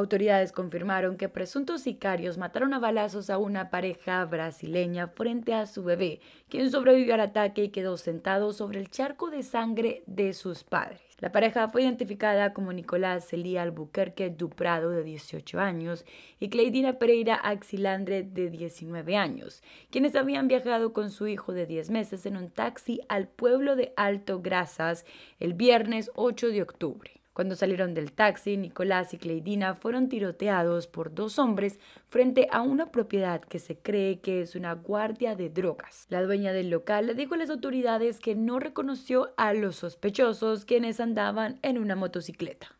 Autoridades confirmaron que presuntos sicarios mataron a balazos a una pareja brasileña frente a su bebé, quien sobrevivió al ataque y quedó sentado sobre el charco de sangre de sus padres. La pareja fue identificada como Nicolás Elía Albuquerque Duprado, de 18 años, y Cleidina Pereira Axilandre, de 19 años, quienes habían viajado con su hijo de 10 meses en un taxi al pueblo de Alto Grasas el viernes 8 de octubre. Cuando salieron del taxi, Nicolás y Cleidina fueron tiroteados por dos hombres frente a una propiedad que se cree que es una guardia de drogas. La dueña del local le dijo a las autoridades que no reconoció a los sospechosos quienes andaban en una motocicleta.